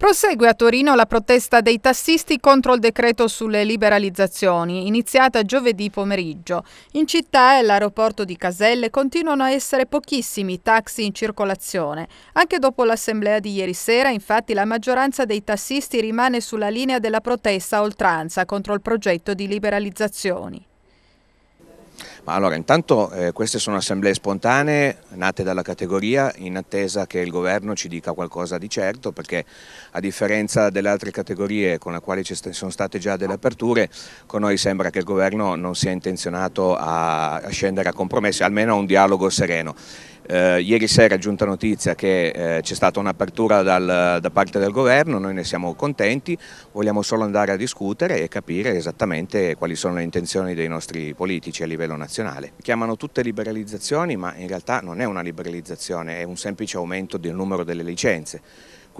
Prosegue a Torino la protesta dei tassisti contro il decreto sulle liberalizzazioni, iniziata giovedì pomeriggio. In città e all'aeroporto di Caselle continuano a essere pochissimi taxi in circolazione. Anche dopo l'assemblea di ieri sera, infatti, la maggioranza dei tassisti rimane sulla linea della protesta a oltranza contro il progetto di liberalizzazioni. Ma allora intanto eh, queste sono assemblee spontanee nate dalla categoria in attesa che il governo ci dica qualcosa di certo perché a differenza delle altre categorie con le quali ci sono state già delle aperture con noi sembra che il governo non sia intenzionato a, a scendere a compromessi, almeno a un dialogo sereno. Eh, ieri sera è giunta notizia che eh, c'è stata un'apertura da parte del governo, noi ne siamo contenti, vogliamo solo andare a discutere e capire esattamente quali sono le intenzioni dei nostri politici a livello nazionale. Chiamano tutte liberalizzazioni ma in realtà non è una liberalizzazione, è un semplice aumento del numero delle licenze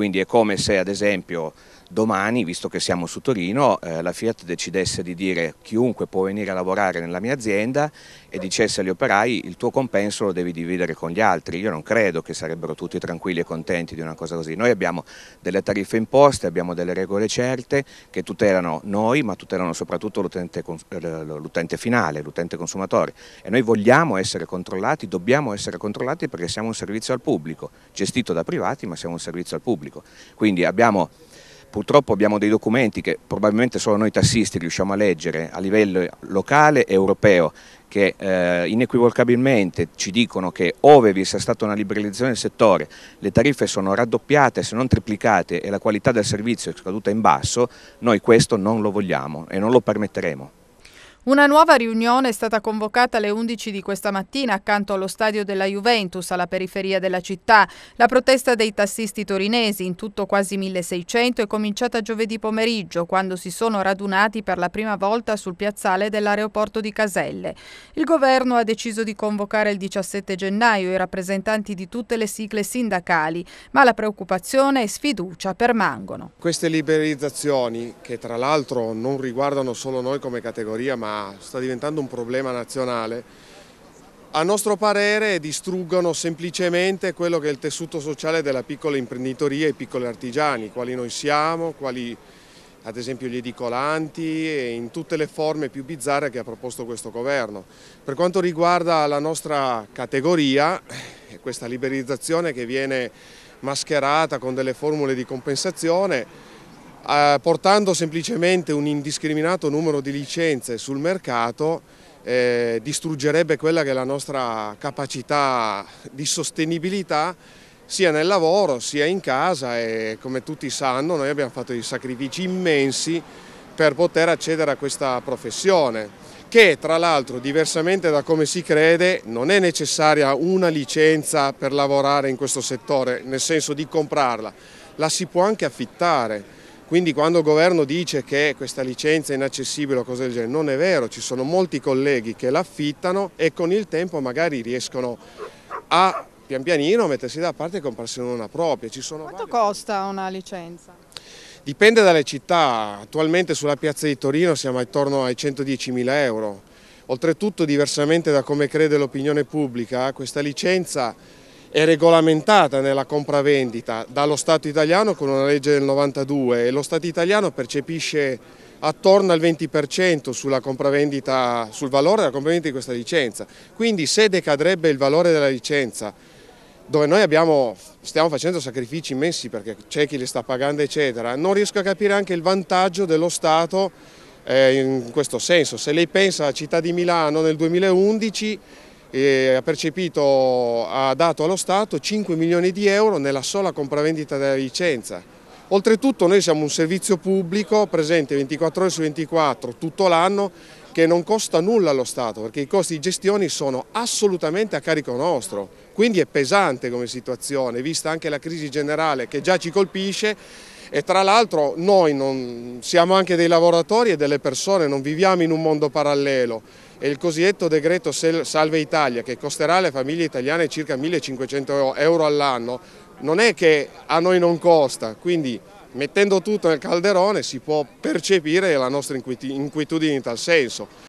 quindi è come se ad esempio domani, visto che siamo su Torino, eh, la Fiat decidesse di dire chiunque può venire a lavorare nella mia azienda e dicesse agli operai il tuo compenso lo devi dividere con gli altri. Io non credo che sarebbero tutti tranquilli e contenti di una cosa così. Noi abbiamo delle tariffe imposte, abbiamo delle regole certe che tutelano noi, ma tutelano soprattutto l'utente eh, finale, l'utente consumatore. E noi vogliamo essere controllati, dobbiamo essere controllati perché siamo un servizio al pubblico, gestito da privati, ma siamo un servizio al pubblico pubblico. Quindi abbiamo, purtroppo abbiamo dei documenti che probabilmente solo noi tassisti riusciamo a leggere a livello locale e europeo che eh, inequivocabilmente ci dicono che ove vi sia stata una liberalizzazione del settore le tariffe sono raddoppiate se non triplicate e la qualità del servizio è scaduta in basso, noi questo non lo vogliamo e non lo permetteremo. Una nuova riunione è stata convocata alle 11 di questa mattina accanto allo stadio della Juventus, alla periferia della città. La protesta dei tassisti torinesi, in tutto quasi 1600, è cominciata giovedì pomeriggio, quando si sono radunati per la prima volta sul piazzale dell'aeroporto di Caselle. Il governo ha deciso di convocare il 17 gennaio i rappresentanti di tutte le sigle sindacali, ma la preoccupazione e sfiducia permangono. Queste liberalizzazioni, che tra l'altro non riguardano solo noi come categoria, ma sta diventando un problema nazionale, a nostro parere distruggono semplicemente quello che è il tessuto sociale della piccola imprenditoria e i piccoli artigiani, quali noi siamo, quali ad esempio gli edicolanti e in tutte le forme più bizzarre che ha proposto questo governo. Per quanto riguarda la nostra categoria, eh, questa liberalizzazione che viene mascherata con delle formule di compensazione, eh, portando semplicemente un indiscriminato numero di licenze sul mercato eh, distruggerebbe quella che è la nostra capacità di sostenibilità sia nel lavoro sia in casa e come tutti sanno noi abbiamo fatto dei sacrifici immensi per poter accedere a questa professione che tra l'altro diversamente da come si crede non è necessaria una licenza per lavorare in questo settore nel senso di comprarla, la si può anche affittare quindi quando il governo dice che questa licenza è inaccessibile o cose del genere, non è vero, ci sono molti colleghi che l'affittano e con il tempo magari riescono a pian pianino mettersi da parte e comprarsi una propria. Quanto varie... costa una licenza? Dipende dalle città, attualmente sulla piazza di Torino siamo attorno ai 110.000 euro. Oltretutto, diversamente da come crede l'opinione pubblica, questa licenza è regolamentata nella compravendita dallo Stato italiano con una legge del 92 e lo Stato italiano percepisce attorno al 20% sul valore della compravendita di questa licenza. Quindi se decadrebbe il valore della licenza, dove noi abbiamo, stiamo facendo sacrifici immensi perché c'è chi le sta pagando eccetera, non riesco a capire anche il vantaggio dello Stato eh, in questo senso. Se lei pensa a Città di Milano nel 2011 ha percepito, ha dato allo Stato 5 milioni di euro nella sola compravendita della licenza. Oltretutto noi siamo un servizio pubblico presente 24 ore su 24 tutto l'anno che non costa nulla allo Stato perché i costi di gestione sono assolutamente a carico nostro, quindi è pesante come situazione vista anche la crisi generale che già ci colpisce e tra l'altro noi non, siamo anche dei lavoratori e delle persone, non viviamo in un mondo parallelo e il cosiddetto decreto Salve Italia che costerà alle famiglie italiane circa 1500 euro all'anno non è che a noi non costa, quindi mettendo tutto nel calderone si può percepire la nostra inquietudine in tal senso.